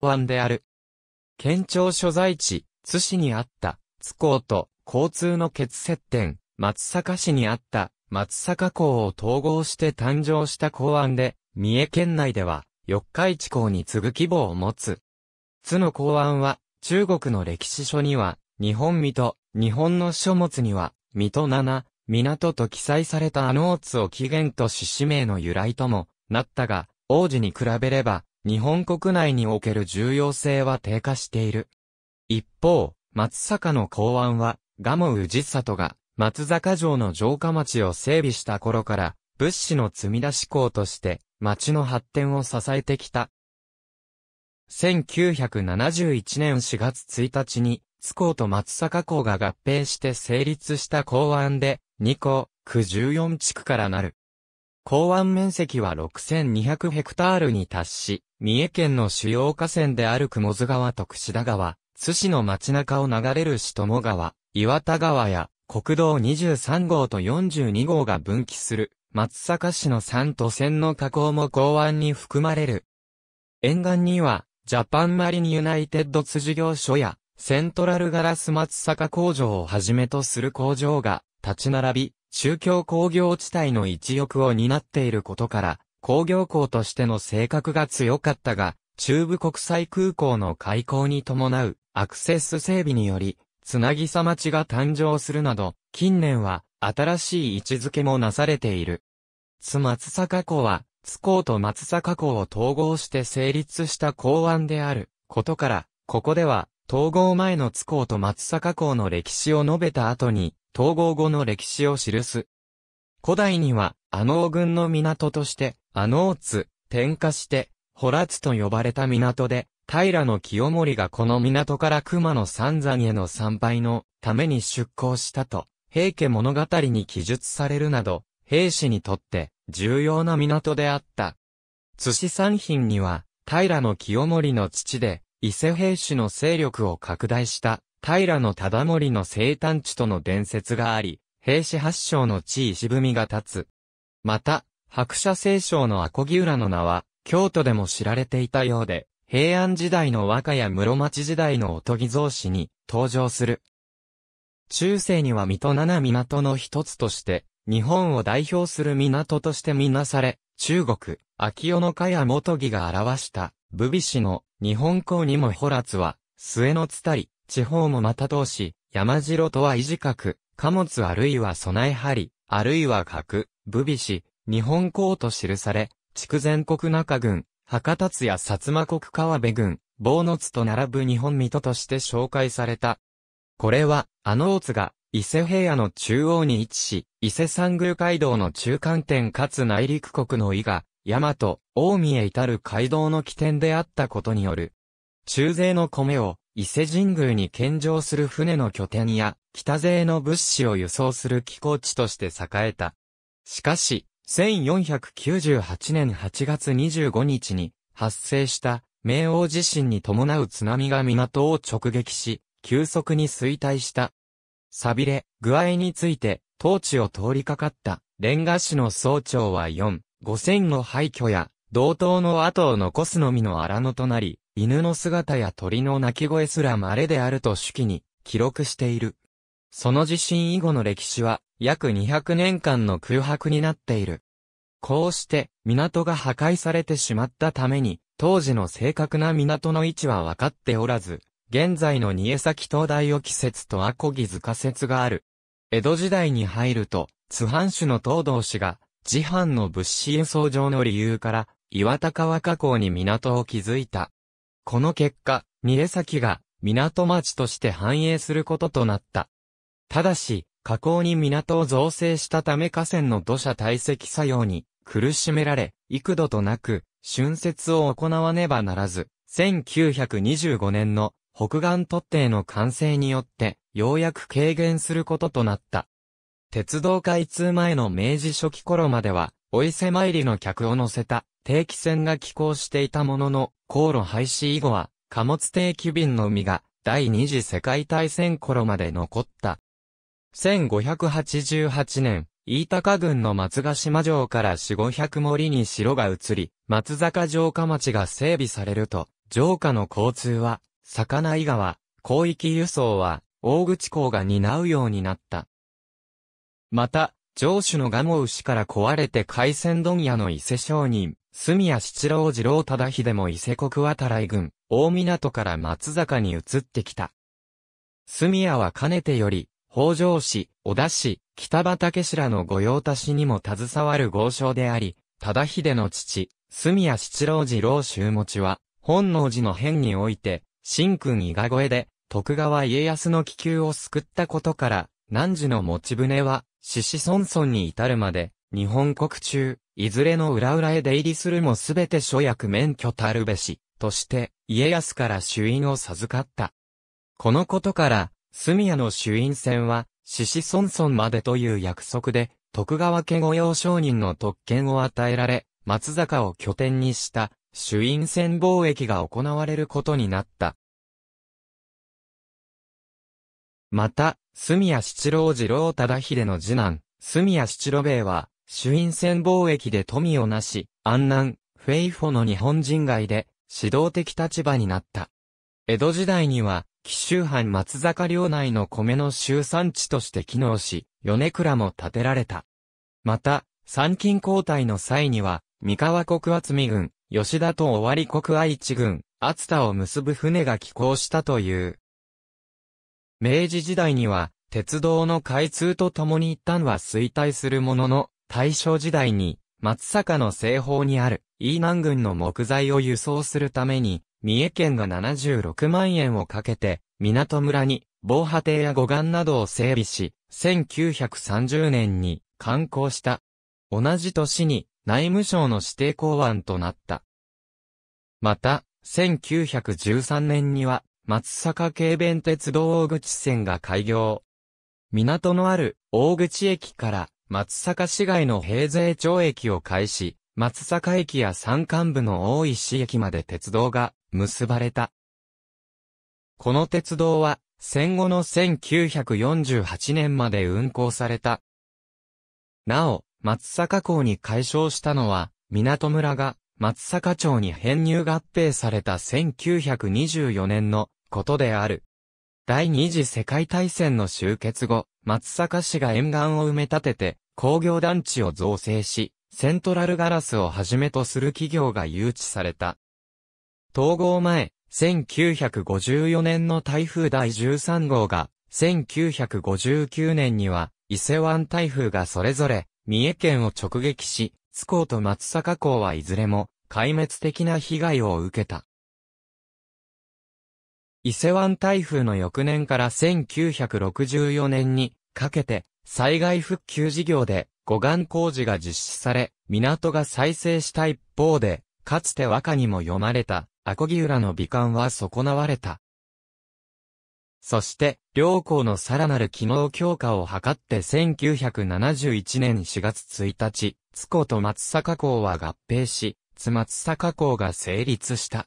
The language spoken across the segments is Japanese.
湾である。県庁所在地、津市にあった、津港と交通の結接点、松阪市にあった、松阪港を統合して誕生した港湾で、三重県内では、四日市港に次ぐ規模を持つ。津の港湾は、中国の歴史書には、日本水戸、日本の書物には、水戸七、港と記載されたあのオツを起源とし氏名の由来とも、なったが、王子に比べれば、日本国内における重要性は低下している。一方、松坂の港湾は、蒲生氏里が、松坂城の城下町を整備した頃から、物資の積み出し港として、町の発展を支えてきた。1971年4月1日に、津港と松坂港が合併して成立した港湾で、2港、区14地区からなる。港湾面積は6200ヘクタールに達し、三重県の主要河川である雲津川と串田川、津市の街中を流れる下友川、岩田川や国道23号と42号が分岐する松阪市の3都線の河口も港湾に含まれる。沿岸にはジャパンマリンユナイテッド辻事業所やセントラルガラス松阪工場をはじめとする工場が立ち並び、宗教工業地帯の一翼を担っていることから、工業港としての性格が強かったが、中部国際空港の開港に伴うアクセス整備により、つなぎさ町が誕生するなど、近年は新しい位置づけもなされている。津松坂港は、津港と松坂港を統合して成立した港湾であることから、ここでは統合前の津港と松坂港の歴史を述べた後に、統合後の歴史を記す。古代には、阿能軍の港として、阿能津、転下して、ラ津と呼ばれた港で、平清盛がこの港から熊野三山への参拝のために出港したと、平家物語に記述されるなど、平氏にとって重要な港であった。津市山品には、平清盛の父で、伊勢平氏の勢力を拡大した平の忠盛の生誕地との伝説があり、平氏発祥の地位渋みが立つ。また、白車聖章のアコギ浦の名は、京都でも知られていたようで、平安時代の和歌や室町時代のおとぎ造詞に登場する。中世には水戸七港の一つとして、日本を代表する港としてみなされ、中国、秋代の加や元木が表した、武備氏の日本港にもホラは、末のつたり、地方もまた通し、山城とは維持格、貨物あるいは備え張り、あるいは格、武備士、日本港と記され、筑前国中軍、博多津や薩摩国川辺軍、坊の津と並ぶ日本水戸として紹介された。これは、あの大津が、伊勢平野の中央に位置し、伊勢三宮街道の中間点かつ内陸国の伊賀、大和、大見へ至る街道の起点であったことによる。中勢の米を、伊勢神宮に献上する船の拠点や、北勢の物資を輸送する寄港地として栄えた。しかし、1498年8月25日に発生した明王地震に伴う津波が港を直撃し、急速に衰退した。錆びれ、具合について、当地を通りかかったレンガ市の総長は4、5000の廃墟や、同等の跡を残すのみの荒野となり、犬の姿や鳥の鳴き声すら稀であると手記に記録している。その地震以後の歴史は約200年間の空白になっている。こうして港が破壊されてしまったために当時の正確な港の位置は分かっておらず、現在の新江崎灯台沖説とアコギ塚説がある。江戸時代に入ると、津藩主の東道氏が、自藩の物資輸送上の理由から、岩田川河口に港を築いた。この結果、三重崎が港町として繁栄することとなった。ただし、河口に港を造成したため河川の土砂堆積作用に苦しめられ、幾度となく春節を行わねばならず、1925年の北岸突堤の完成によって、ようやく軽減することとなった。鉄道開通前の明治初期頃までは、お伊勢参りの客を乗せた定期船が寄港していたものの、航路廃止以後は、貨物定期便の海が、第二次世界大戦頃まで残った。1588年、飯高郡の松ヶ島城から四五百森に城が移り、松坂城下町が整備されると、城下の交通は、魚井川、広域輸送は、大口港が担うようになった。また、城主の蒲生氏から壊れて海鮮問屋の伊勢商人、住谷七郎次郎忠秀も伊勢国渡来郡、大港から松坂に移ってきた。住谷はかねてより、北条氏、小田氏、北畠氏らの御用達にも携わる豪商であり、忠秀の父、住谷七郎次郎周持は、本能寺の変において、神君伊賀越えで、徳川家康の気球を救ったことから、南寺の持ち船は、獅子孫孫に至るまで、日本国中、いずれの裏裏へ出入りするもすべて諸役免許たるべし、として、家康から主因を授かった。このことから、住屋の主因船は、獅子孫孫までという約束で、徳川家御用商人の特権を与えられ、松坂を拠点にした、主因船貿易が行われることになった。また、住谷七郎次郎忠秀の次男、住谷七郎兵衛は、朱印船貿易で富をなし、安南、フェイフォの日本人街で、指導的立場になった。江戸時代には、紀州藩松坂領内の米の集産地として機能し、米倉も建てられた。また、参勤交代の際には、三河国厚見軍、吉田と尾張国愛知軍、厚田を結ぶ船が寄港したという。明治時代には、鉄道の開通とともに一旦は衰退するものの、大正時代に、松阪の西方にある、飯南郡の木材を輸送するために、三重県が76万円をかけて、港村に、防波堤や護岸などを整備し、1930年に、観光した。同じ年に、内務省の指定港湾となった。また、1913年には、松阪軽便鉄道大口線が開業。港のある大口駅から松阪市街の平勢町駅を介し、松阪駅や山間部の大石駅まで鉄道が結ばれた。この鉄道は戦後の1948年まで運行された。なお、松阪港に改称したのは、港村が松阪町に編入合併された1924年のことである。第二次世界大戦の終結後、松阪市が沿岸を埋め立てて、工業団地を造成し、セントラルガラスをはじめとする企業が誘致された。統合前、1954年の台風第13号が、1959年には、伊勢湾台風がそれぞれ、三重県を直撃し、津港と松阪港はいずれも、壊滅的な被害を受けた。伊勢湾台風の翌年から1964年にかけて災害復旧事業で護岸工事が実施され、港が再生した一方で、かつて和歌にも読まれた、アコギ浦の美観は損なわれた。そして、両校のさらなる機能強化を図って1971年4月1日、津湖と松阪港は合併し、津松阪港が成立した。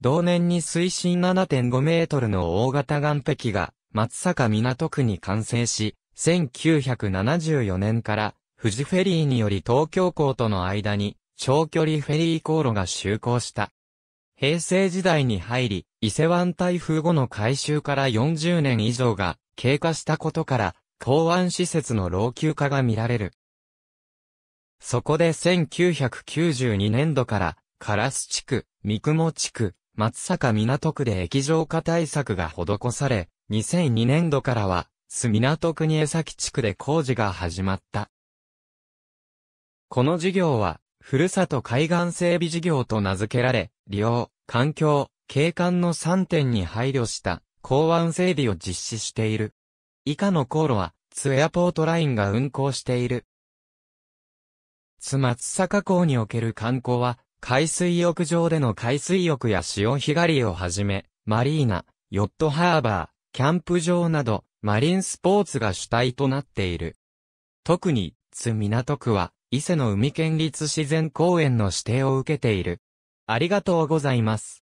同年に水深7.5メートルの大型岩壁が松坂港区に完成し、1974年から富士フェリーにより東京港との間に長距離フェリー航路が就航した。平成時代に入り、伊勢湾台風後の改修から40年以上が経過したことから、港湾施設の老朽化が見られる。そこで1992年度から、唐ス地区、三雲地区、松坂港区で液状化対策が施され、2002年度からは、す港区に江崎地区で工事が始まった。この事業は、ふるさと海岸整備事業と名付けられ、利用、環境、景観の3点に配慮した、港湾整備を実施している。以下の航路は、ツエアポートラインが運行している。津松坂港における観光は、海水浴場での海水浴や潮干狩りをはじめ、マリーナ、ヨットハーバー、キャンプ場など、マリンスポーツが主体となっている。特に、津港区は、伊勢の海県立自然公園の指定を受けている。ありがとうございます。